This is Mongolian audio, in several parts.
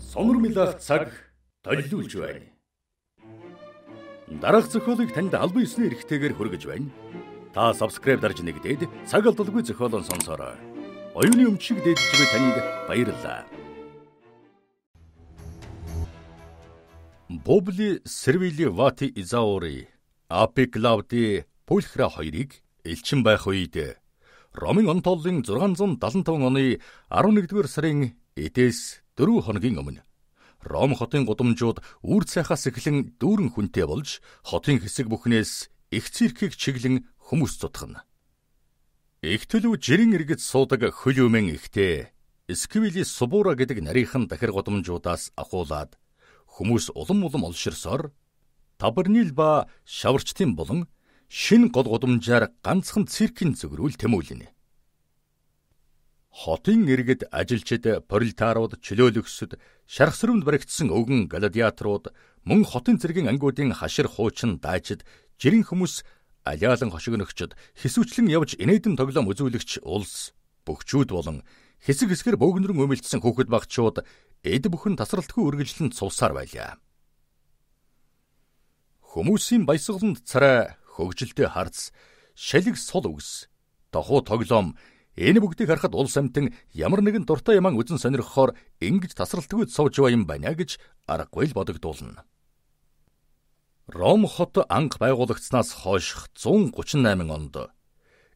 Сонор мэлэх цаг толилуулж байна. Дараах зохиолыг танд албан ёсны эрхтэйгээр хүргэж байна. Та subscribe дарж нэгдээд цаг алдалгүй зохиолон сонсороо. Оюуны өмчиг дээдж буй танд баярлалаа. Бобли Сервили Вати Изаури Апик Лавди Пульхра хоёрыг элчин байх үед Ромын онтооллын 675 оны 11-р сарын эдээс 4 хоногийн өмнө Ром хотын гудамжууд үр цайхаас эхлэн дүүрэн хүнтэй болж хотын хэсэг бүхнээс их циркийг чиглэн хүмүүс цутгана. Игтэлүү жирийн иргэд суудаг хөлөөмэн ихтэй Сквили Субура гэдэг нарийнхан дахир гудамжуудаас ахуулаад хүмүүс улам улам олширсоор Табернил ба шаварчтын болон шин гол гудамжаар ганцхан циркийн зөврүүл тэмүүлнэ. Хотын иргэд ажилчид, пролетарууд чөлөөлөгсөд шарх сөрөмд баригдсан өвгөн гладиаторууд мөн хотын цэргийн ангиудын хашир хуучин дайчид, жирийн хүмүүс алиалан хошигногчд хэсүүчлэн явж инээдэн тоглоом үзүүлэгч улс бөхчүүд болон хэсэг хэсгэр бөөгнөрөн өмөлдсөн хүүхэд багчууд эд бүхэн тасралтгүй үргэлжлэн цувсаар байлаа. Хүмүүсийн баясгаланд царай хөгжилтэй харц, шэлэг сул үгс, дохуу тоглоом энэ бүгдийг харахад улс амтан ямар нэгэн дуртай ямаа үзэн сонирхохоор ингэж тасралтгүй сууж яваа юм байна гэж аргагүй л бодогдуулна. Ром хот анх байгуулагдсанаас хойш 138 онд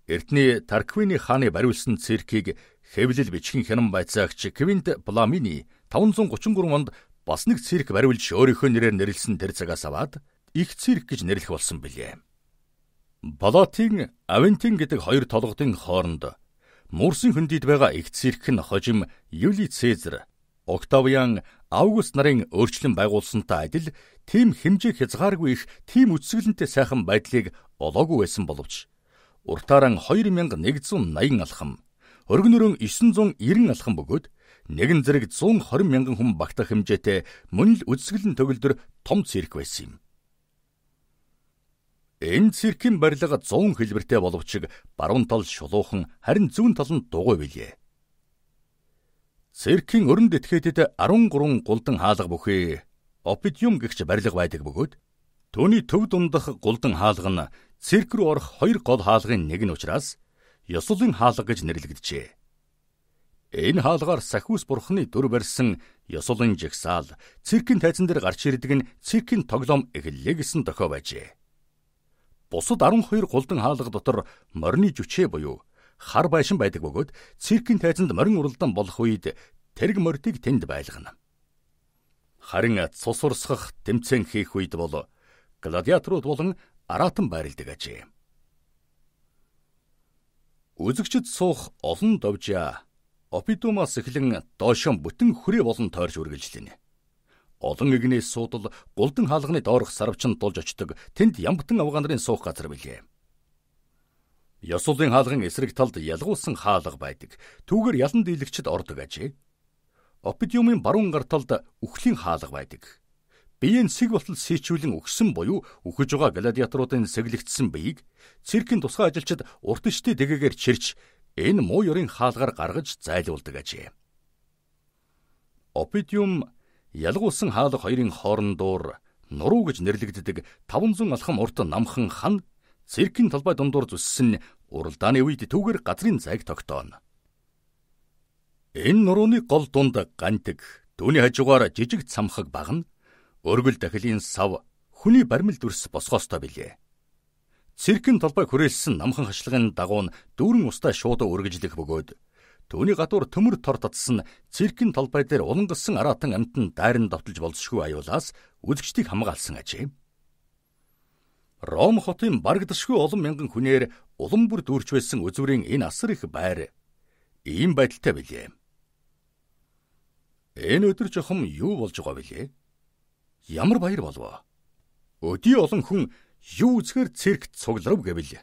Эртний Тарквини хааны бариулсан циркийг хэвлэл бичгийн хянан байцаагч Квинт Пламини 533 онд бас нэг цирк бариулж өөрийнхөө нэрээр нэрлсэн тэр цагаас аваад их цирк гэж нэрлэх болсон билээ. Балатин, Авентин гэдэг хоёр толгодын хооронд мөрсөн хөндөд байгаа эгц сэрх нь хожим Юли Цезар, Октавиан Август нарын өөрчлөн байгуулсантай адил тийм хэмжээ хязгааргүй их тийм үсгэлэнтэй сайхан байдлыг олоогүй байсан боловч уртаараа 2180 алхам, өргөнөрөн 990 алхам бөгөөд нэгэн зэрэг 120 мянган хүн багтах хэмжээтэй мөн л үсгэлэн төгөлдөр том цирк байсан юм. Энэ циркийн барилга 100 хэлбэртэй боловч баруун тал шулуухан харин зүүн тал нь дугуй билээ. Циркийн өрөнд этгээдэд 13 голдон хаалга бүхий опидиум гэгч барилга байдаг бөгөөд түүний төв дундах голдон хаалга нь цирк рүү орох хоёр гол хаалгын нэг нь учраас ёслолын хаалга гэж нэрлэгдэжээ. Энэ хаалгаар Сахиус бурхны дүр барьсан ёслолын жагсаал циркийн тайзан дээр гарч ирдэг нь циркийн тоглоом эхэллээ гэсэн дохио байжээ бусад 12 голдон хаалга дотор морины жүчээ буюу хар байшин байдаг бөгөөд циркийн тайзанд морин уралдаан болох үед тэрэг морьтыг тэнд байлгана. Харин цус урсгах, тэмцэн хийх үед бол гладиаторууд болон аратан байрладаг ажээ. Үзэгчд суух олон довжаа опидумаас эхлэн доошон бүтэн хүрээ болон тойрж үргэлжлэнэ. Олон игнээс суудал голден хаалганы доорх сарвчанд дулж очдог тэнд ямгтан авгаа нарын суух газар билээ. Ёсуулын хаалган эсрэг талд ялгуулсан хаалга байдаг. Түүгээр ялан дийлэгчд ордог ажээ. Опидиумын баруун гар талд үхлийн хаалга байдаг. Биеийн сэг болтол сийчүүлэн өгсөн буюу үхэж байгаа гладиаторуудын сэглэгдсэн биеийг циркийн тусгай ажилчид урт иштэй дэгэгээр чирч энэ муу ёрын хаалгаар гаргаж зайлуулдаг ажээ. Опидиум ялгуулсан хаалга хоёрын хоорондоор нуруу гэж нэрлэгддэг 500 алхам урт намхан хан циркийн талбай дундуур зүссэн уралдааны үед түүгээр газрын зайг тогтооно. Энэ нурууны гол дунд гантэг, түүний хажуугаар жижиг цамхаг багна, өргөл дахилын сав, хүний баримл дүрс босгоостой билээ. Циркийн талбай хүрээлсэн намхан хашлгын дагуу нь дүүрэн устай шууд өргөжлөх бөгөөд Төвний гадуур төмөр тор татсан циркийн талбай дээр улангассан араатан амтан дайран давталж болзошгүй аюулаас үзэгчдийг хамгаалсан ажээ. Ром хотын барагдшгүй олон мянган хүнээр улам бүр дүүрч байсан үзвэрийн энэ асар их байр ийм байдалтай билээ. Энэ өдөр жохом юу болж байгаа билээ? Ямар баяр болов? Өдий олон хүн юу үзэхэр циркт цугларв гэвэл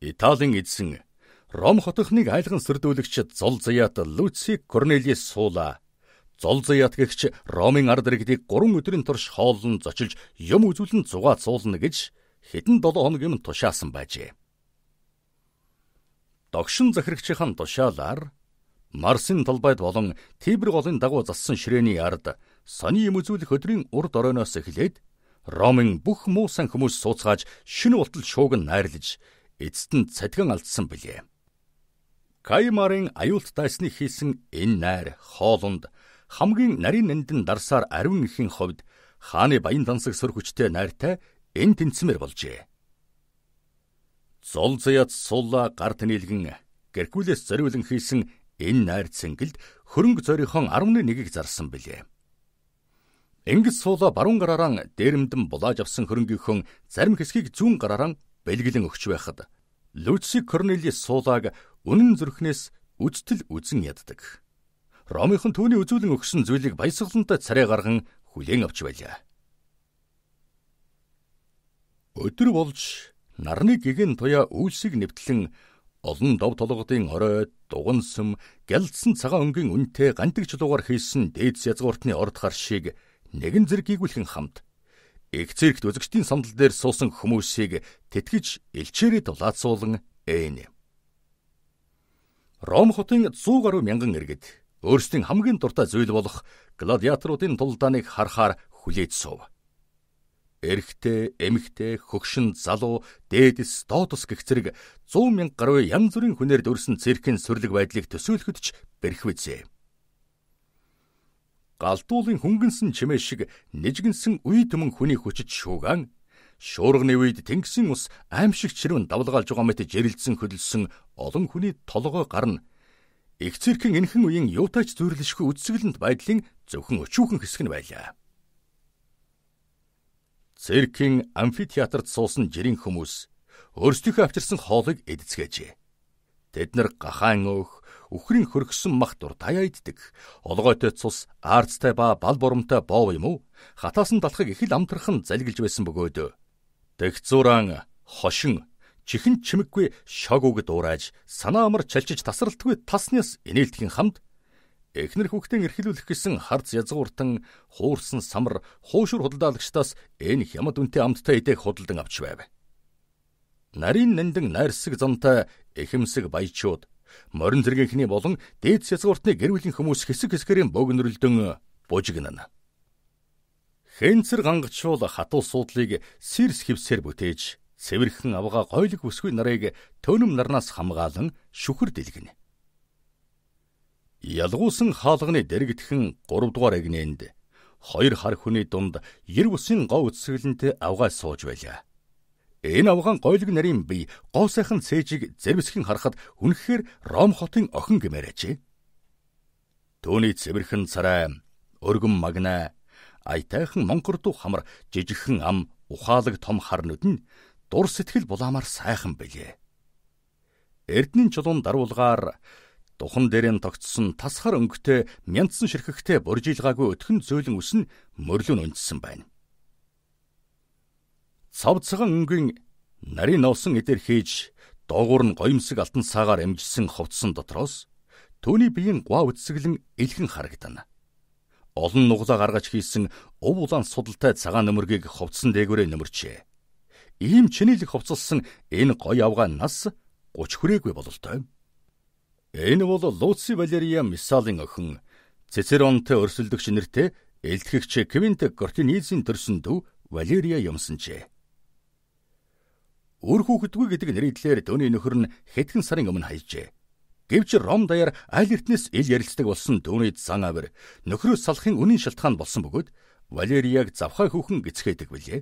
Италийн эдсэн Ром хотынхныг айлган сөрдүүлэгч Зол Зяат Люци Корнелиус суула. Зол Зяат гэгч Ромын ард иргэдийг 3 өдрийн турш хооллон зочилж юм үзүүлэн зугаа цуулна гэж хэдэн 7 хоног юм тушаасан байжээ. Догшин захирагчийн тушаалаар Марсын талбайд болон Тибр голын дагуу зассан ширээний ард сони юм үзүүлэх өдрийн урд оройноос эхлээд Ромын бүх муу сан хүмүүс сууцгааж шинэ ултал шууг нь найрлаж эцэст нь цадган алдсан билээ. Каймарын аюулт дайсны хийсэн энэ найр хоолонд хамгийн нарийн нандин дарсаар ариун ихийн ховд хааны баян дансаг сөр хүчтэй найртай эн тэнцмэр болжээ. Зол заяц сулла гарт нийлгэн Геркулес зориулан хийсэн энэ найр цэнгэлд хөрөнгө зорихон 11-ийг зарсан билээ. Ингээд суула баруун гараараа дээрэмдэн булааж авсан хөрөнгөөхөн зарим хэсгийг зүүн гараараа бэлгэлэн өгч байхад Люци Корнелис суулааг үнэн зүрхнээс үжтэл үзэн яддаг. Ромынхан түүний үзүүлэн өгсөн зүйлийг баясгалантай царай гарган хүлээн авч байлаа. Өдөр болж нарны гэгэн туяа үйлсийг нэвтлэн олон дов толгодын орой дугансам гялцсан цагаан өнгийн үнтэй гантэгчлуугаар хийсэн дээдс язгууртны орд харшийг нэгэн зэргийгүүлхэн хамт их цэрэгт үзэгчдийн сандал дээр суусан хүмүүсийг тэтгэж элчээрээ дулаацуулан ээв. Ром хотын 100 гаруй мянган иргэд өөрсдийн хамгийн дуртай зүйл болох гладиаторуудын тулдааныг харахаар хүлээж сув. Эрэгтэй, эмэгтэй, хөгшин, залуу, дээдэс, доодос гэх зэрэг 100 мянга гаруй янз бүрийн хүнээр дөрсөн циркийн сүрлэг байдлыг төсөөлөхөд ч бэрх үзье. Галдуулын хөнгөнсөн чимээ шиг нэжгэнсэн үе тэмн хүний хүчит шуугаан шуурганы үед тэнгисийн ус аимшиг чирвэн давлгаалж байгаа мэт жирэлдсэн хөдөлсөн олон хүний толгой гарна. Их цэрхэн энхэн үеийн юутайч зүйрлэшгүй үдсгэлэнд байдлын зөвхөн өчүүхэн хэсэг нь байлаа. Цэрхэн амфитеатрт суусан жирийн хүмүүс өөрсдийнхөө авчирсан хоолыг эдцгээжээ. Тэд нар гахаан өөх, үхрийн хөргсөн мах дур таяа иддэг. Олгойтой цус, арцтай ба бал бурамтай боов юм уу? Хатаасан талхаг их л амтрахын залгилж байсан бөгөөд. Тэгцүран хошин чихэн чимэггүй шог өгд уурайж санаа амар чалчиж тасралтгүй таснаас инээлтхийн хамт эхнэр хүүхдэн эрхлүүлэх гэсэн харц язгууртан хуурсан самар хуушур худалдаалагчдаас энэ хямд үнтэй амттай идэх худалдан авч байв. Нарийн нандин найрсаг замтай эхэмсэг баячууд морин зэргийнхний болон дээд язгууртны гэр бүлийн хүмүүс хэсэг хэсгэрийн богнөрөлдөн бужигнана. Хэнцэр гангачуул хатуу суудлыг сэрс хевсээр бүтээж Сэвэрхэн авгаа гойлог бүсгүй нарыг төнөм нарнаас хамгаалан шүхэр дэлгэнэ. Ялгуусан хаалганы дэрэгдхэн 3 дугаар эгнээнд хоёр хар хүний дунд ер усын гоо үсгэлэнтэй авгаа сууж байлаа. Энэ авгаан гойлог нарын бие гоо сайхан цээжийг зэрвсхэн харахад үнэхээр Ром хотын охин гэмээр ажээ. Төвний цэвэрхэн царай, өргөн магнаа, айтайхан монгордуу хамар жижигхэн ам ухаалаг том харнууд нь дур сэтгэл буламаар сайхан билээ. Эрдэнийн чулуун даруулгаар духан дээрэн тогтсон тасхар өнгөтэй мянцсан ширхэгтэй буржилгаагүй өтгөн зөөлөн үснэ мөрлөн өнцсөн байна. Цавцган өнгийн нарийн новсон эдэр хийж доогуур нь гоёмсог алтан саагаар эмжилсэн ховцсон дотроос түүний биеийн гуа үтсгэлэн илхэн харагдана. Олон нуглаа гаргаж хийсэн ув улаан судалтай цагаан нөмөргийг ховцсон дээгүүрээ нөмөрчээ ийм чинийлэг хувцалсан энэ гой авгаа нас 30 хүрээгүй бололтой. Энэ бол Луци Валерия Мисалын охин Цицеронтэй өрсөлдөгч нэртэй элтгэгч Квинт Кортинизийн төрсөн дүү Валерия юмсанчээ. Үр хүүхэдгүй гэдэг нэрийдлээр дөөний нөхөр нь хэдхэн сарын өмнө хайжээ. Гэвч Ром даяар аль эртнээс ил ярилцдаг болсон дүүний зан авир нөхрөөс салахын үнэн шалтгаан болсон бөгөөд Валериаг завхай хүүхэн гисгээдэг билээ.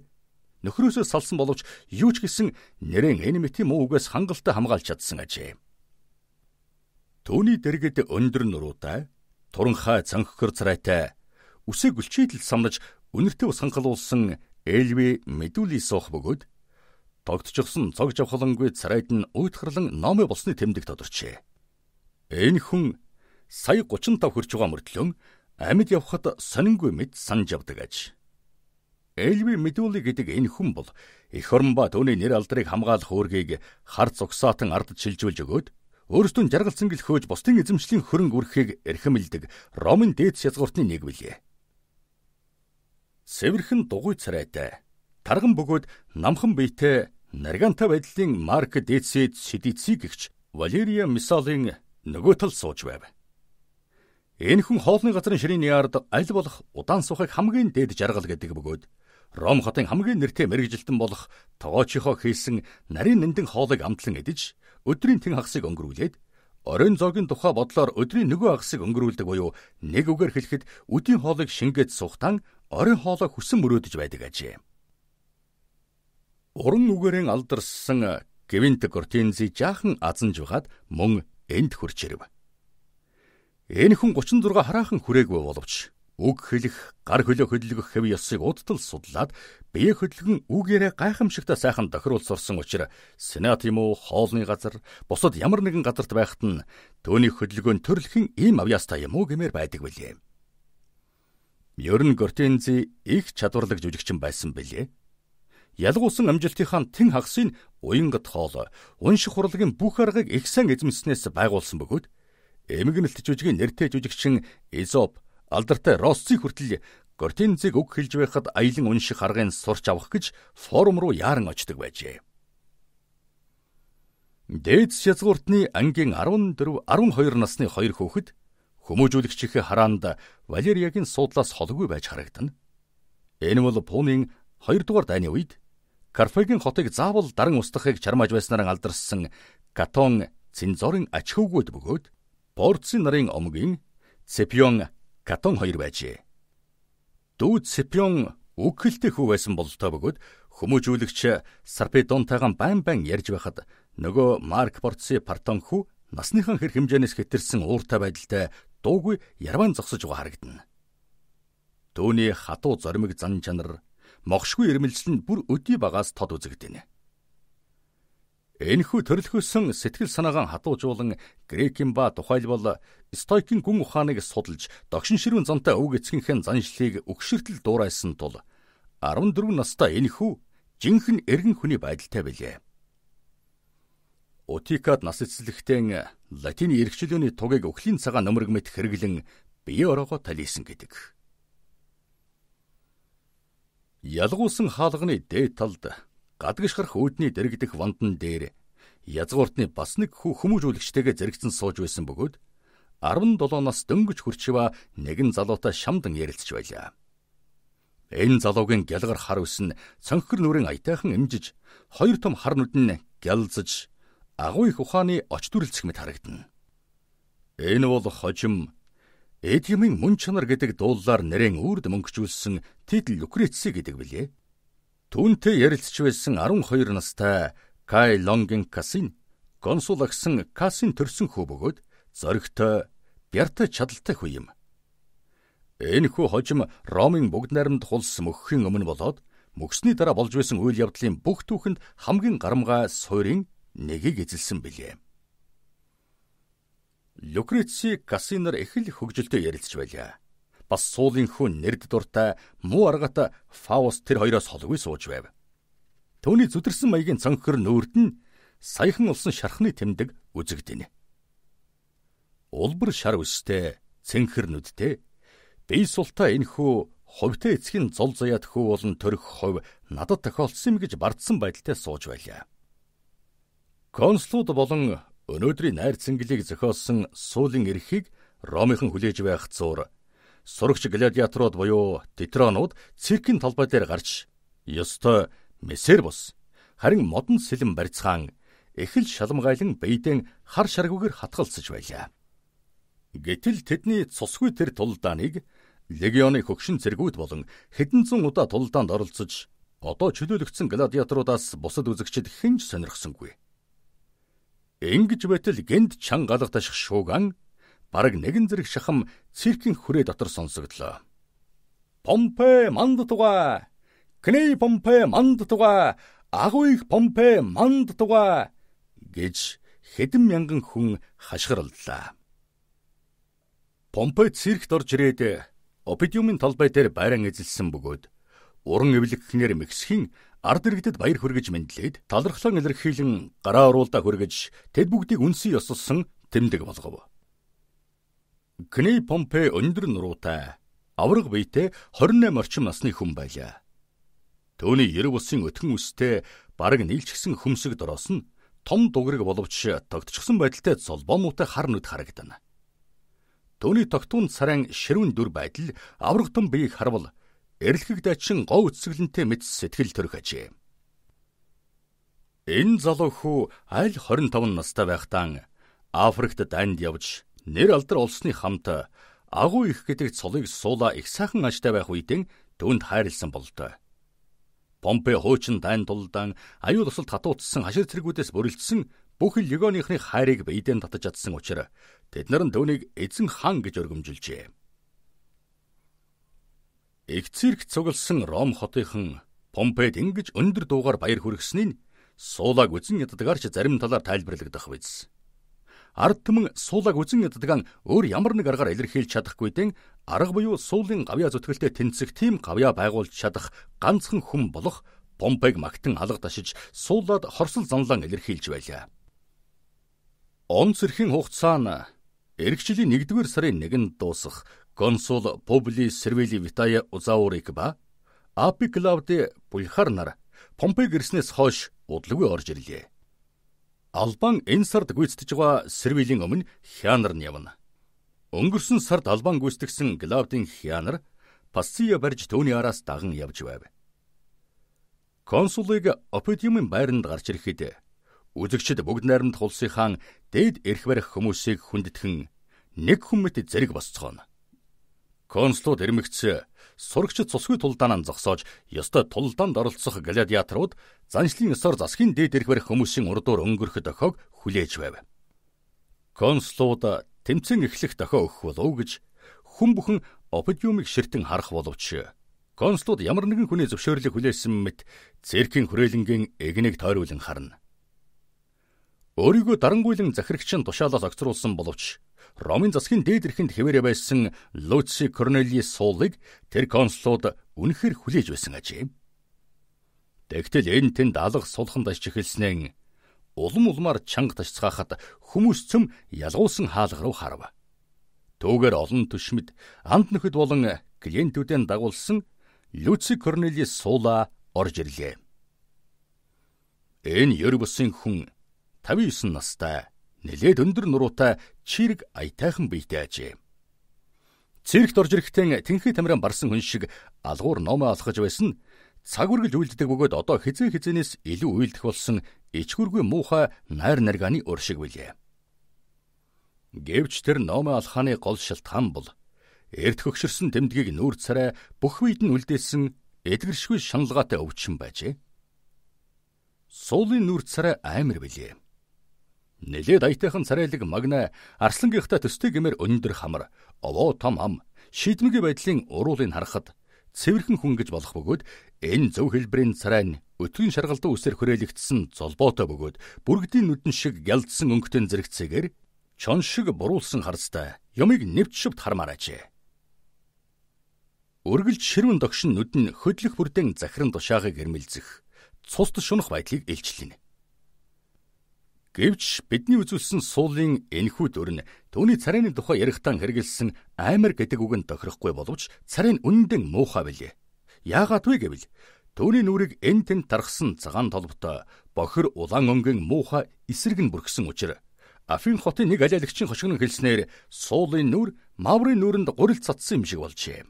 Нөхрөөсөө салсан боловч юу ч гэсэн нэрэн энэ мэтийн муу үгээс хангалттай хамгаалж чадсан ажээ. Төвний дэргэд өндөр нуруутай, туранхай цанхгөр царайтай, үсэг гүлчийдэл самнаж үнэртэй ус хангалуулсан Элви мэдүүлий сох бөгөөд тогтчихсон цог жавхлангүй царайд нь уйтгарлан номы болсны тэмдэг тодорчээ. Энэ хүн сая 35 хүрч байгаа мөртлөө амьд явхад сонингүй мэд санаж явдаг аж. Эльви Мэдүли гэдэг энэ хүн бол эх орон ба түүний нэр алдрыг хамгаалах үүргийг хар зогсоотон ардд шилжүүлж өгөөд өөрсдөө жаргалцсан гэл хөөж бусдын эзэмшлийн хөрөнгө үрхийг эрхэмлдэг Ромын дээд шязгууртны нэг билээ. Сэвэрхэн дугуй царайтай тарган бөгөөд намхан биетэй нарганта байдлын Марк Дэцэд шидици гихч Валерия Мисалын нөгөө тал сууж байв. Энэ хүн хоолны газрын ширээний ярд аль болох удаан сухыг хамгийн дээд жаргал гэдэг бөгөөд Ром хотын хамгийн нэртэй мэрэгжилтэн болох Тогоочихо хийсэн нарийн нэмдэн хоолыг амтлан идэж өдрийн тэн хагасыг өнгөрүүлээд оройн зоогийн тухай бодлоор өдрийн нөгөө хагасыг өнгөрүүлдэг буюу нэг үгээр хэлэхэд үдийн хоолыг шингээд сухтан оройн хоолоо хүсэн мөрөөдөж байдаг ажээ. Уран үгээрэн алдарсан Гвинт Гортензи жаахан азанж байгаад мөн энд хүрч ирэв. Энэ хүн 36 хараахан хүрээгүй боловч үг хэлэх, гар хөлөө хөдөлгөх хэв ёсыг уddтал судлаад бие хөдөлгөн үгээрээ гайхамшигтай сайхан тохируулж сурсан учраас Сенат юм уу, хоолны газар, бусад ямар нэгэн газарт байхад нь түүний хөдөлгөөн төрөлхөн ийм авьяастай юм уу гэмээр байдаг билээ. Ерөн Гортензи их чадварлаг жүжигчин байсан билээ. Ялгуусан амжилтынхаа тэн хагасын уянгад хоол унших хурлагын бүх аргыг их сан эзэмснээс байгуулсан бөгөөд эмгэнэлт жүжигийн нэртэй жүжигчин Изоп Алдартай Росси хүртэл Гортинзиг үг хэлж байхад аялан унших аргын сурч авах гэж форум руу яаран очдог байжээ. Дээд шязгууртны ангийн 14 12 насны хоёр хүүхэд хүмүүжүүлэгчийн хараанд Валериагийн суудлаас холгүй байж харагдана. Энэ бол Пуны 2 дугаар дайны үед Карфагийн хотыг заавал даран устгахыг чармааж байснаар алдарсан Катон Цинзорын ачхөвгүүд бөгөөд Порци нарын омгийн Цепион Катон 2 байжээ. Дүүд Сепион үгхэлтэй хүү байсан бололтой бөгөөд хүмүүжүүлэгч Сарпедонтайгаа байн байн ярьж байхад нөгөө Марк Порци Партон хүү насныхан хэр хэмжээнээс хэтэрсэн ууртай байдалтай дуугүй ярван зогсож байгаа харагдана. Төвний хатуу зоримог зан чанар могшгүй ирмэлцэл нь бүр өдий багаас тод үзэгдэнэ. Энэхүү төрөлхөсөн сэтгэл санаагаа хадуужуулан Грекийн ба тухайлбал Стойкийн гүн ухааныг судалж догшин ширүүн зантай өв эцгийнхэн заншлыг өгшөртөл дуурайсан тул 14 настай энэхүү жинхэнэ эргэн хүний байдалтай билээ. Утикад нас эцэслэхтэн латин эрхчлөөний тугийг өхлийн цагаан нөмрөг мэт хэрэглэн бие ороогоо талийсан гэдэг. Ялгуусан хаалганы дээд талд гадагшгарх өөдний дэрэгдэх вандан дээр язгууртны бас нэг хүү хүмүүжүүлэгчтэйгээ зэрэгцэн сууж байсан бөгөөд 17 нас дөнгөж хүрчива нэгэн залуутай шамдан ярилцж байлаа. Энэ залуугийн гялгар хар үс нь цонхор нүрэн аятайхан эмжиж, хоёр том хар нүд нь гялзаж, агуу их ухааны оч дүрлцэх мэт харагдана. Энэ бол хожим Эдгмийн мөн чанар гэдэг дууллаар нэрэн үрд мөнгөжүүлсэн Титл Лукреци гэдэг билээ. Түүнтэй ярилцж байсан 12 настай Кай Лонген Касин консул агсан Касин төрсөн хүү бөгөөд зоригтой бярта чадaltaй хүү юм. Энэ хүү хожим Ромын бүгд найрамд хулс мөхөхийн өмнө болоод мөксний дараа болж байсан үйл явдлын бүх түүхэнд хамгийн гарамгай суурийн нэгийг эзэлсэн билээ. Люкреци Касинер их л хөвгөлтэй ярилцж байлаа бас суулын хүн нэрд дуртай муу аргата Фаус тэр хоёроос холгүй сууж байв. Төвний зүдэрсэн маягийн цонхор нүүрд нь саяхан улсан шархны тэмдэг үзэгдэнэ. Улбар шар үстэй, цэнхэр нүдтэй бие султаа энхүү ховтой эцгийн зол заяа тхүү болон төрөх хов надад тохиолдсон юм гэж бардсан байдалтай сууж байлаа. Консулууд болон өнөөдрийн найр цэнгэлийг зохиосон суулын эрхийг Ромынхан хүлээж байх зуур сурагч гладиаторууд буюу титронууд циркийн толгой дээр гарч ёстой мессер бус харин модон сэлэн барьцаан эхэл шалмгайлан бэйдэн хар шаргуугаар хатгалцж байлаа. Гэтэл тэдний цусгүй тэр тулдааныг легионы хөгшин зэргүүд болон хэдэн зуун удаа тулдаанд оролцож одоо чөлөөлөгдсөн гладиаторуудаас бусад үзэгчд хэн ч сонирхсонгүй. Ингэж байтал гинт чан галах таших шууган бараг нэгэн зэрэг шахам циркийн хүрээ дотор сонсогдлоо. Помпе манд туга. Кней Помпе манд туга. Агуйх Помпе манд туга гэж хэдэн мянган хүн хашгираллаа. Помпе циркт орж ирээд опидиумын талбай дээр байран эзэлсэн бөгөөд уран эвлэгхнэр Мексикийн ард иргэдэд баяр хүргэж мэндлээд талархлан илэрхийлэн гараа оруулда хүргэж тэд бүгдийг үнсээ ёсолсон тэмдэг болгов. Кней Помпе өндөр нуруутай, авраг биетэй 28 орчим насны хүн байлаа. Төвний эрэг усын өтгөн үстэй бараг нийлчгсэн хөмсг дороос нь том дугрэг боловч тогтчихсан байдалтай золбоомуутай хар нүд харагдана. Төвний тогтун саран ширүүн дүр байдал аврагтан биеийг харвал эрэлхэг дайчин гов үцгэлэнтэй мэд сэтгэл төрөх ажээ. Энэ залуу хүү аль 25 настай байхдаа Африкт данд явж нэр алдар улсны хамт агуу их гэдэг цолыг суула их сайхан ажтай байх үедэн түнд хайрлсан болдог. Помпе хуучин дайн тулдан аюул тусалд хатуутсан хашир цэргүүдээс бүрлдсэн бүх легионыхны хайрыг бийдэн татаж чадсан учраас тэд нар нь түүнийг эзэн хаан гэж өргөмжилжээ. Их цирк цугласан Ром хотынхан Помпед ингэж өндөр дуугаар баяр хүргэснийг суулаг үзэн яддаг арч зарим талаар тайлбарлагдах биз ард түмэн суулаг үзэн яддаган өөр ямар нэг аргаар илэрхийлж чадахгүй дэн арга буюу суулын гавья зүтгэлтэй тэнцэх тийм гавья байгуулж чадах ганцхан хүн болох Помпег магтан алга ташиж суулаад хорсол занлан илэрхийлж байлаа. Он цэрхийн хугацаана эрэгчлийн 1-р сарын 1-нд дуусах консул Публи Сервели Витая Узаурик ба Апи Клауди Пульхар нар Помпег ирснээс хойш удалгүй орж ирлээ. Албан энэ сард гүйцэтгэж байгаа Сервилийн өмнө Хянар нь явна. Өнгөрсөн сард Албан гүйцэтгсэн Главдын Хянар Пасция барьж түүний араас даган явж байв. Консулыг Опидиумын байранд гарч ирэхэд үзэгчд бүгд найрамд хулсынхаа дээд эрх барих хүмүүсийг хүндэтгэн нэг хүмүүст зэрэг босцооно. Консулууд ирмэгц сурагчид цусгүй тулдаанаа зогсоож ёстой тулдаанд оролцох гладиаторууд заншлын ёсоор засгийн дээд эрх барих хүмүүсийн урдуур өнгөрөх дохиог хүлээж байв. Консулууд тэмцэн эхлэх дохио өгөх болов гэж хүн бүхэн опидиумыг ширтэн харах боловч консулууд ямар нэгэн хүний зөвшөөрлийг хүлээсэн мэт циркийн хүрээлэнгийн эгнийг тойруулан харна. Өөрийгөө дарангуйлан захирагч нь тушаалаас огцруулсан боловч Ромын засгийн дээд эрхэнд хэвээрээ байсан Луци Корнелиус суулыг тэр консулууд үнэхээр хүлээж байсан ажээ. Тэгтэл энэ тэнд алга сулхан дашж эхэлснээр улам улмаар чанга тасцгаахад хүмүүс цөм ялгуулсан хаалга руу харав. Төвгөр олон төшмөд анд нөхөд болон клиентүүдэн дагуулсан Люци Корнелис суула орж ирлээ. Энэ ер бусын хүн 59 настай нэлээд өндөр нуруутай чирэг аятайхан биетэй ажээ. Циркт орж ирэхдээ тэнхээ тамиран барсан хүн шиг алгуур номоо алхаж байсан цаг үргэлж үйлддэг бөгөөд одоо хизээ хизээнээс илүү үйлдэх болсон ичгүргүй муухай найр наргааны өр шиг билээ. Гэвч тэр номоо алхааны гол шилтгаан бол эрт хөксөрсөн тэмдгийг нүүр царай бүх үед нь үлдээсэн эдгэршгүй шаналгаатай өвчин байжээ. Суулын нүүр царай аамир билээ. Нэлээд аятайхан царайлаг магна арслангийнхтаа төстэй гэмээр өндөр хамар, овоо том ам, шийдмэгийн байдлын уруулыг харахад цэвэрхэн хүн гэж болох бөгөөд энэ зөв хэлбэрийн царай нь өтгөн шаргалтын үсээр хүрээлэгдсэн золбоотой бөгөөд бүргэдийн нүдэн шиг гялдсан өнгөтэй зэрэгцээгээр чон шиг буруулсан харцтай юмыг нэвч шивт хармаар ажээ. Үргэлж ширүүн догшин нүд нь хөдлөх бүрдэн захиран тушаахыг хэрмэлзэх, цус тушунах байдлыг илчлэнэ. Гэвч бидний үзүүлсэн суулын энхүү дүр нь түүний царайны тухай ярихдаа хэрэгэлсэн аймар гэдэг үг нь тохирохгүй боловч царай нь үнэндээ муухай билээ. Яагаад вэ гэвэл түүний нүрийг эн тэн тархсан цагаан толботой бохир улаан өнгийн муухай эсрэг нь бүрхсэн учраас Афин хотын нэг алиалагчийн хошигнон хэлснээр суулын нүур маврын нүрэнд гурил цацсан юм шиг болжээ.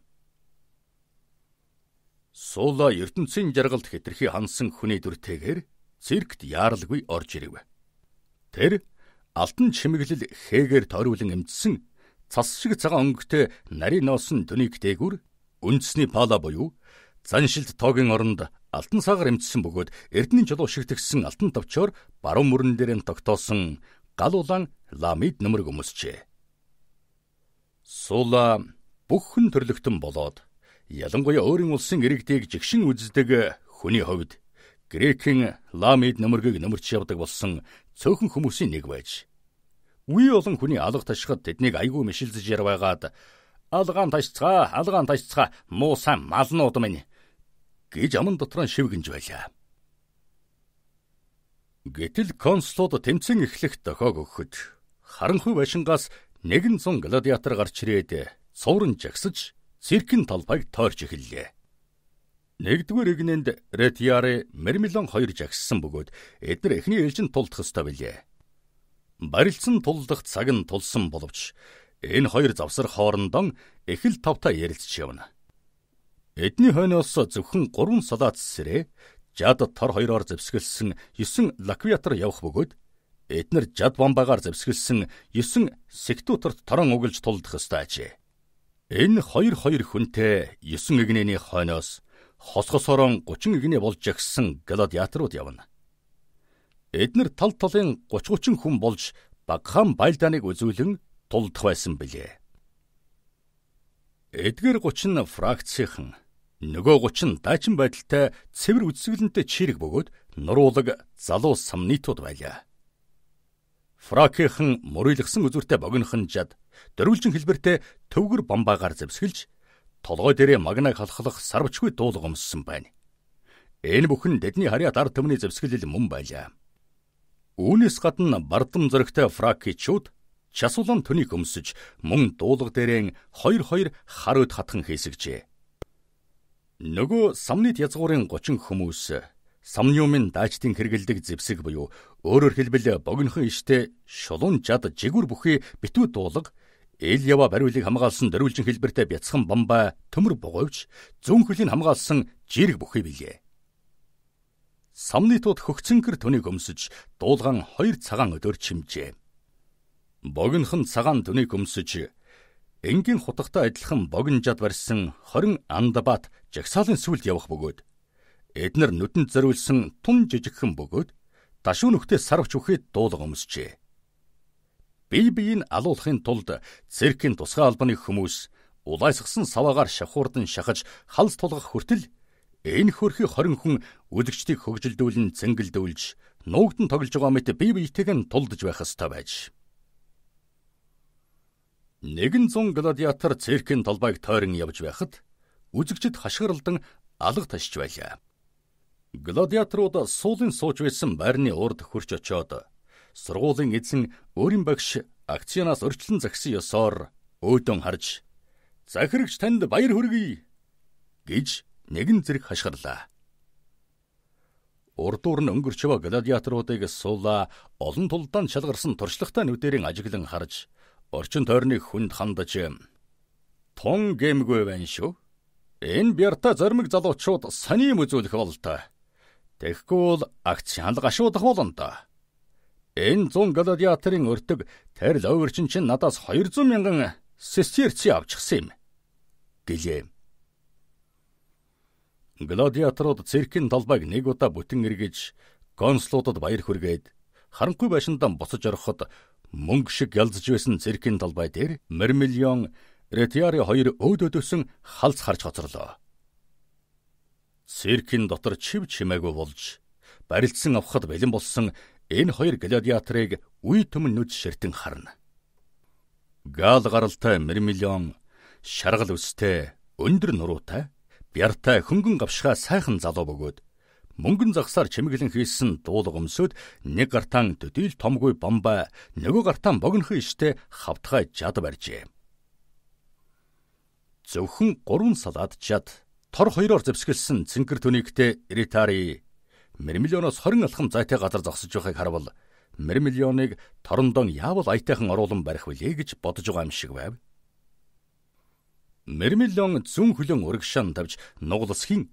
Суула ертөнцийн жаргалд хэтэрхий хансан хүний дүртэйгээр циркт яаралгүй орж ирэв. Тэр алтан чимэглэл хээгээр тойруулан эмдсэн цас шиг цагаан өнгөтэй нарийн ноосон дүнийг дээгүр үндэсний пала буюу заншилт тоогийн оронд алтан саагаар эмдсэн бөгөөд эрдэнийн жолоо шигтгсэн алтан товчоор баруун мөрөн дээр нь тогтоосон гал улаан ламид нөмөр гүмсчээ. Сула бүхэн төрлөختөн болоод ялангуяа өөрийн улсын иргэдийг жигшин үздэг хүний хувьд грекийн ламид нөмөргийг нөмөрч явдаг болсон цөөхөн хүмүүсийн нэг байж үе олон хүний алга ташхад тэднийг айгүй мишилзэж ярвайгаад алгаан ташцгаа алгаан ташцгаа муу сан малнууд минь гэж аман дотор нь шивгэнж байлаа. Гэтэл консулууд тэмцэн эхлэх дохоог өгөхөд харанхуй байшингаас нэгэн зун гладиатор гарч ирээд цувран жагсаж циркийн талбайг тойрч эхэллээ. Нэгдүгээр игнэнд Ретиари Мермилон 2 жагссан бөгөөд эдгээр эхний ээлжинд тулдах ёстой билээ. Барилцсан тулдах цаг нь тулсан боловч энэ хоёр завсар хоорондоо эхэл тавтай ярилцж явна. Эдний хойноос зөвхөн 3 салаат сэрээ жад тор хоёроор зэвсгэлсэн 9 лаквиатар явах бөгөөд эднэр жад бамбагаар зэвсгэлсэн 9 сектутарт торон өгөлж тулдах ёстой ажээ. Энэ 2 2 хүнтэй 9 игнэний хойноос хосгосорон 30 игнээ болж ягсан гладиаторууд явна. Эднэр тал талын 30 30 хүн болж багхан байлдааныг үзүүлэн тулдах байсан билээ. Эдгээр 30 фракцийнхан нөгөө 30 дайчин байдалтай цэвэр үдсгэлэнтэй чирэг бөгөөд нуруулаг залуу самнитууд байлаа. Фракийнхан мөрөйлгсөн үзүүртэй богинохон жад дөрвөлжин хэлбэртэй төвгөр бомбаагаар зэвсгэлж толгой дээрээ магнаг халахлах сарвчгүй дуулга өмссөн байна. Энэ бүхэн тэдний харьяат ард түмний зэвсгэлэл мөн байлаа. Үүнээс гадна бардам зөрөгтэй фракичууд часуулан төнийг өмсөж мөн дуулга дээрээ хоёр хоёр хар өд хатхан хийсэгжээ. Нөгөө самнит язгуурын 30 хүмүүс самниумын даачдын хэрэгэлдэг зэвсэг буюу өөрөөр хэлбэл богинохон иштэй шулуун жад жигүр бүхий битүү дуулаг Ильява бариулыг хамгаалсан дөрвөлжин хэлбэртэй бяцхан бомбай төмөр буговч зүүн хөлийг хамгаалсан жирэг бүхий билээ. Самны тууд хөгцөнгөр төнийг өмсөж дуулган хоёр цагаан өдөр чимжээ. Богинохон цагаан төнийг өмсөж энгийн хутгатай адилхан богинжад барьсан 20 андабат жагсаалын сүлд явах бөгөөд эднэр нүдэнд зориулсан тун жижигхэн бөгөөд дашуун нүхтэй сарвч үхээд дуулга өмсжээ бие биеийг алуулахын тулд циркийн тусгай албаны хүмүүс улайсгсан саваагаар шавхуурдан шахаж халс тулгах хүртэл энэ хөрхи 20 хүн үлгчдийг хөгжилдүүлэн зэнгэлдүүлж нуугдн тоглож байгаа мэт бие биетэйг нь тулдж байх ёстой байж. Нэгэн зун гладиатор циркийн толбайг тойрон явж байхад үзэгчд хашгиралдан алга ташж байлаа. Гладиаторууд суулын сууж байсан байрны урд хурч очоод сургуулийн эзэн өөрийн багш акцинаас өрчлөн загсан ёсоор өөдөн харж захирагч танд баяр хүргэе гэж нэгэн зэрэг хашгирлаа. Урд дуур нь өнгөрчвөө гладиаторуудыг суула олон тулдаан шалгарсан туршлагатай нүдэрийн ажиглан харж орчин тойрны хүнд хандаж тун гэмгүй байна шүү. Энэ бярта зоримог залуучууд саний мүзүүлэх бол та. Тэгэхгүй бол акц хандлагашуудах болно та Энэ 100 гладиаторын өртөг тарил овирчин чинь надаас 200 мянган сестерци авчихсан юм гэлээ. Гладиаторууд циркийн толбайг нэг удаа бүтэн эргэж консулуудад баяр хүргээд харанхуй байшиндан буцаж ороход мөнгө шиг ялзж байсан циркийн толбай дээр Мермиллион Ретиари хоёр өд өдөсөн халз харж хоцорлоо. Циркийн дотор чив чимээгүй болж барилдсан авахд бэлэн болсон энэ хоёр гладиаторыг үе төмөн нүд ширтэн харна. Гал гаралтай мэрмиллион шаргал өстэй өндөр нуруутай бяртай хөнгөн гавшгаа сайхан залуу бөгөөд мөнгөн загсаар чимэглэн хийсэн дуулаг өмсөд нэг гартаан төдийл томгүй бомба нөгөө гартаан богинохон иштэй хавтгай жад барьжээ. Зөвхөн гурван салаад жад тор хоёроор зэвсгэлсэн цэнгэр төниктэй эритари 1 миллионоос 20 алхам зайтай газар зогсож байхыг харвал 1 миллионыг торондон яавал аятайхан оруулан барих вэ гэж бодож байгаа юм шиг байв. 1 миллион зүүн хөлөн урагшаан тавж нугласхийн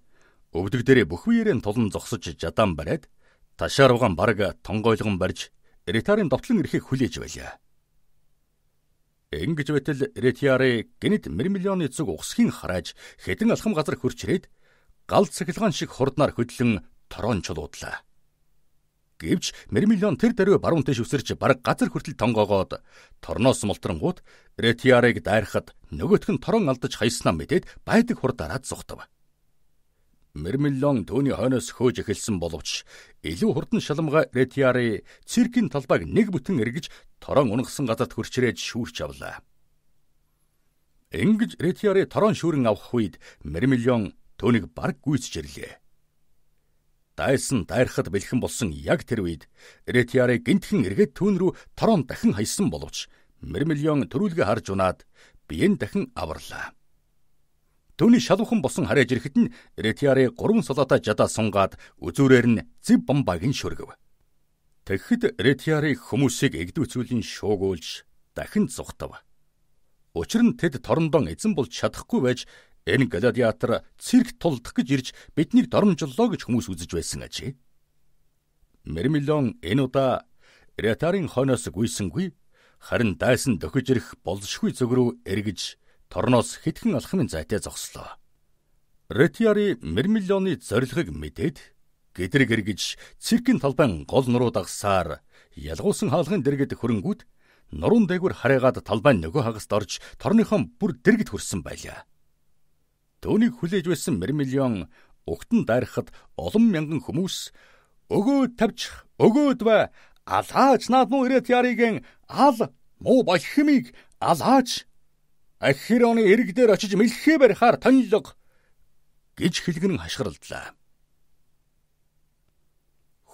өвдөг дээрээ бүх биеэрэн тулан зогсож жадаан бариад ташаар угаан бараг тонгойлгон барьж ретарын довтлон ирэхийг хүлээж байлаа. Ингэж байтал ретиары гинт 1 миллионы зүг ухсхийн харааж хэдэн алхам газар хөрч ирээд гал цахилгаан шиг хурднаар хөдлөн торончлуудлаа. Гэвч Мермиллион тэр даруй баруун тиш өсөрч бараг газар хүртэл тонгоогоод торноос молтрнгууд Ретиарыг дайрахад нөгөөх нь торон алдаж хаяснаа мэдээд байдаг хур дараад зүхтв. Мермиллион түүний хойноос хөөж эхэлсэн боловч илүү хурдан шалмга Ретиари циркийн талбайг нэг бүтэн эргэж торон унгсан газарт хөрчрөөж шүүрч авлаа. Ингэж Ретиари торон шүүрэн авах үед Мермиллион түүнийг баг гүйцж ирлээ. Дайсан дайрахад бэлхэн болсон яг тэр үед Ретиарыг гинтхэн эргээд түүн рүү торон дахин хаясан боловч Мэрмиллион төрүүлгээ харж унаад биеэн дахин аварлаа. Төвний шалвхан болсон харэж ирэхэд нь Ретиари гурван солоотой жадаа сунгаад үзүүрээр нь зэв бомбагийн шүргэв. Тэгэхэд Ретиари хүмүүсийг эгдүүцүүлийн шуугуулж дахин зүхтав. Учир нь тэд торондон эзэн болж чадахгүй байж Энэ гладиатор цирк тулдах гэж ирж биднийг доромжллоо гэж хүмүүс үзэж байсан ажээ. Мермилон энэ удаа Ретарын хойноос гүйсэнгүй харин дайсан дөхөж ирэх болзошгүй зүг рүү эргэж торноос хитгэн алхмын зайтай зогслоо. Ретиари Мермилоны зорилгыг мэдээд гэдрэг эргэж циркийн талбайн гол нуруу дагсаар ялгуусан хаалгын дэргэд хөрөнгүүд нуруунд дээгүр хараагаад талбайн нөгөө хагас дорж торныхон бүр дэргэд хүрсэн байлаа. Төвнийг хүлээж байсан мэрмиллион угтан дайрахад олон мянган хүмүүс өгөө тавьчих өгөөд ба алаач наад муу ирээд яригийн ал муу болхимиг алаач ахироны ирэг дээр очиж мэлхээ барихаар тонлог гэж хэлгэн хашгиралдлаа.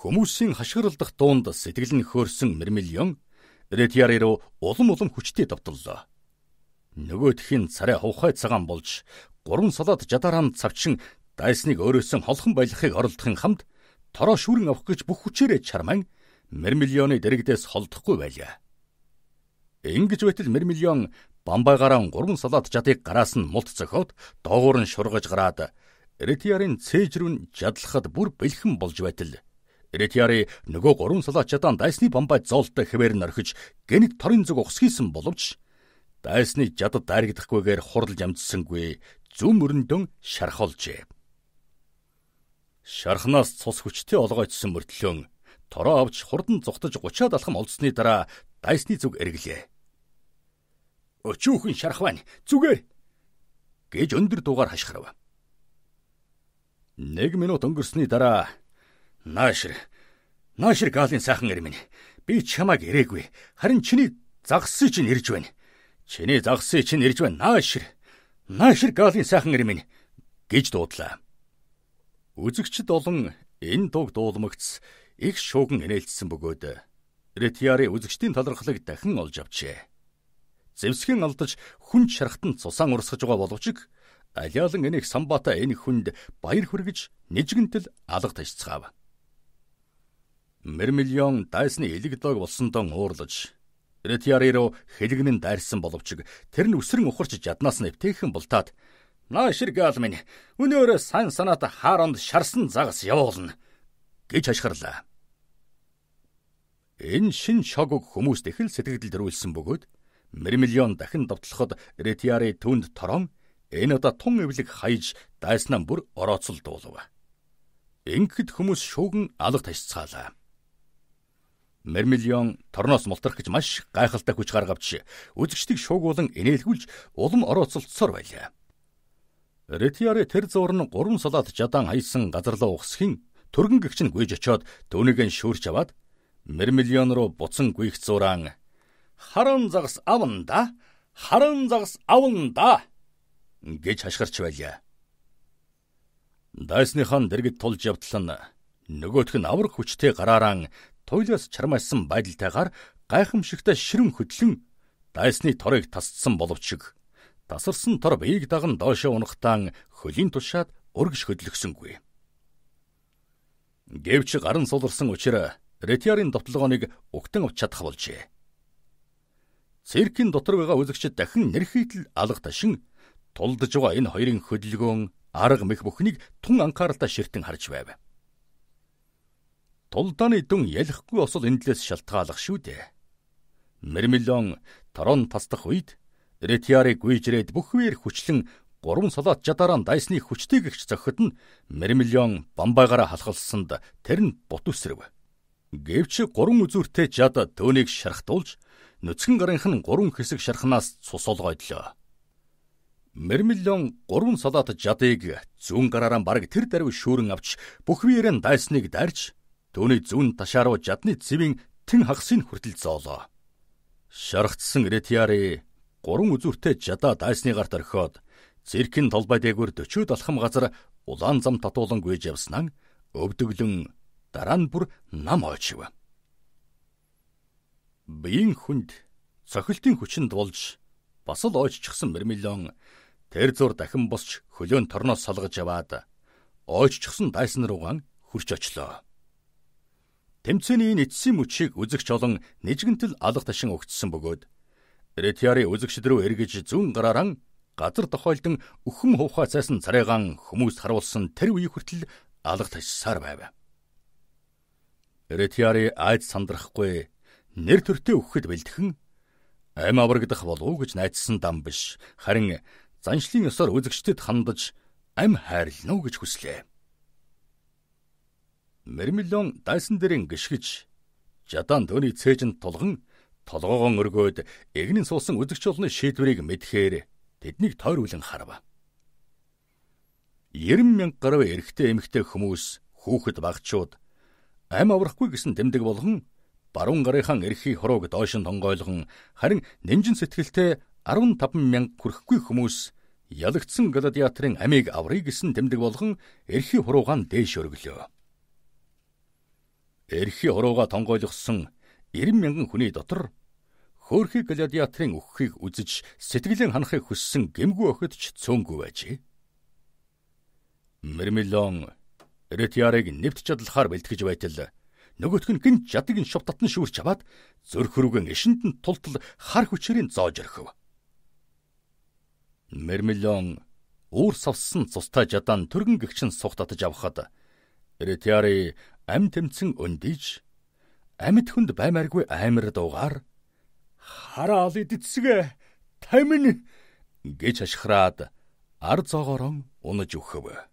Хүмүүсийн хашгиралдах дуунд сэтгэл нь хөөрсөн мэрмиллион Ретиари руу улам улам хүчтэй давталлаа. Нөгөөдхийн царай хувхай цагаан болж гурван солоод жадархан цавчин дайсныг өөрөөсөн холхон байлгахыг оролдохын хамт тороо шүүрэн авах гэж бүх хүчээрээ чармаан Мермиллионы дэрэгдээс холдохгүй байлаа. Ингэж байтал Мермиллион бамбайгараа гурван салаат жадыг гараас нь мулт цохоод доогуур нь шургаж гараад Ретиарын цээж рүү жадлахад бүр бэлхэн болж байтал Ретиари нөгөө гурван салаат жадаан дайсны бамбай зоолтой хэвээр нөрхөж гэнэт торын зүг ухсгийсэн боловч дайсны жадад дайрагдахгүйгээр хуралж амжсангүй зүм мөрөндөн шархолжээ. Шархнаас цус хүчтэй олгойдсон мөртлөө тороо авч хурдан зүхтаж 30-аад алхам олдсны дараа дайсны зүг эргэлээ. Өчүүхэн шарх байна. Зүгээр гэж өндөр дуугаар хашгирав. Нэг минут өнгөрсний дараа наашир наашир гаалын сайхан ирмэн. Би чамайг ирээгүй. Харин чиний загсыг чинь ирж байна. Чиний загсыг чинь ирж байна. Наашир Наашир гаалын сайхан ирмэн гэж дуудлаа. Үзэгчд олон энэ дууг дуулмагц их шууган инээлтсэн бөгөөд Ретиари үзэгчдийн талархлыг дахин олж авчээ. Зэвсхэн алдаж хүн шарахтан цусан урсгаж байгаа боловч алиалан энийг самбаата энэ хүнд баяр хүргэж нэжгэнтэл алга ташцгаав. Мэрмиллион дайсны элеглог болсондоо уурлаж Ретиариро хилэгнэн дайрсан боловч тэр нь өсрөн ухарч жаднаас нь эвтэйхэн бултаад "Наа ширгаал минь өнөөр сан санаат хааронд шарсан загас явуулна" гэж хашгирлаа. Энэ шин шогог хүмүүст их л сэтгэлд төрүүлсэн бөгөөд мэрмиллион дахин довтлоход Ретиари түнд торон энэ удаа тун эвлэг хаяж дайснаа бүр орооцолдуулав. Ингээд хүмүүс шууган алга ташцгаалаа. Мермиллион торноос мултрах гэж маш гайхалтай хүч гаргавч үзэгчдийг шуугуулan инээлгүүлж улам орооцолцсоор байлаа. Ретиари тэр зуур нь гурван салаат жадаан хаясан газар руу ухсхийн төргөн гэгч нь гүйж очоод түүнийг нь шүүрч аваад Мермиллион руу буцан гүйх зууран харан загас аванда харан загас аванда гэж хашгирч байлаа. Дайсны хан дэргэд тулж явтлан нөгөөх нь аврах хүчтэй гараараа туйлаас чармаасан байдалтайгаар гайхамшигтай ширэн хөдлөн дайсны торыг тасцсан боловч тасарсан тор биеийг даган доошоо унахтаан хөлийн тушаад өргөж хөдлөгсөнгүй. Гэвч гарын суларсан учраас ретиарын дотлогооныг өгтөн авч чадах болжээ. Циркийн дотор байгаа үзэгчд дахин нэрхийтэл алга ташин тулдж байгаа энэ хоёрын хөдөлгөөн арга мэх бүхнийг тун анхааралтай ширтэн харж байв. Тулдааны дүн ялахгүй осол эндлээс шалтгаалах шүү дээ. Мэрмелон Торон тасдах үед Ретиарыг гүйжрээд бүхвээр хүчлэн гурван солиот жадараа дайсны хүчтэй гихч зөхөд нь Мэрмелон бамбайгаараа халхалсанд тэр нь бут үсрэв. Гэвч гурван үзүүртэй жад төөнийг шархтуулж нүцгэн гарынх нь гурван хэсэг шархнаас цус олгойдлоо. Мэрмелон гурван салаат жадыг зүүн гараараа баг тэр даруй шүүрэн авч бүх биеэрэн дайсныг дарж Төвний зүүн ташаа руу жадны цэвийн тэн хагсыг хүртэл зоолоо. Шаргацсан Ретиари гурван үзүүртэй жадаа дайсны гарт орхиод циркийн толгой дээгүүр 40 алхам газар улаан зам татуулан гүйж явснаа өвдөглөн дараа нь бүр нам ойчив. Биеийн хүнд цохилтын хүчинд болж бас л ойччихсан Мэрмелон тэр зур дахин босч хөлөөн торноос салгаж яваад ойччихсан дайсан руугаа хурч очлоо. Тэмцээний эцсийн мөчийг үзэгч олон нэгэнтэл алга ташин өгцсөн бөгөөд Ретиари үзэгчд рүү эргэж зүүн гараараа газар тохиолдсон өхөн хувхаа цайсан царайгаан хүмүүс харуулсан тэр үеийг хүртэл алга ташсаар байв. Ретиари айд сандрахгүй нэр төртөө өгөхөд бэлтгэн ам аврагдах болов уу гэж найдсан дам биш харин заншлын ёсоор үзэгчдэд хандаж ам хайрлна уу гэж хүслээ. Мэрмэлон дайсан дээрэн гიშгэж жадаан дөөний цээжинд тулган толгоогоо өргөөд эгнийн суусан үзэгч олны шийдвэрийг мэдхээр тэднийг тойруулан харав. 90 мянга гаруй эрэгтэй эмэгтэй хүмүүс, хүүхэд багчууд ам аврахгүй гэсэн тэмдэг болгон баруун гарынхаа эрхийг хорог доошин тонгойлгон харин нэмжин сэтгэлтэй 15 мянга хүрэхгүй хүмүүс ялагдсан гладиаторын амийг аврыг гэсэн тэмдэг болгон эрхий хуруугаан дээш өргөлөө. Эрхи хорууга тонгойлгосон 90 мянган хүний дотор хөөрхий гладиаторын өгөхийг үзэж сэтгэлийн ханахыг хүссэн гэмгүй охид ч цөөнгүй байжээ. Мермелон Ретиарыг нэвт чадлахаар бэлтгэж байтал нөгөөх нь гин жадыг нь шувтат нь шүүрч аваад зөрх рүүгэн эшинд нь тултал хар хүчээрийн зоож орхив. Мермелон үүр савсан цустай жадаан төргөн гэгчин сухтатж авахад Ретиари ам тэмцэн өндиж амьд хүнд баймааргүй аймар дуугаар хараа ол идцгээ тамин гэж ашхраад ар зогоорон унаж өгөхөв.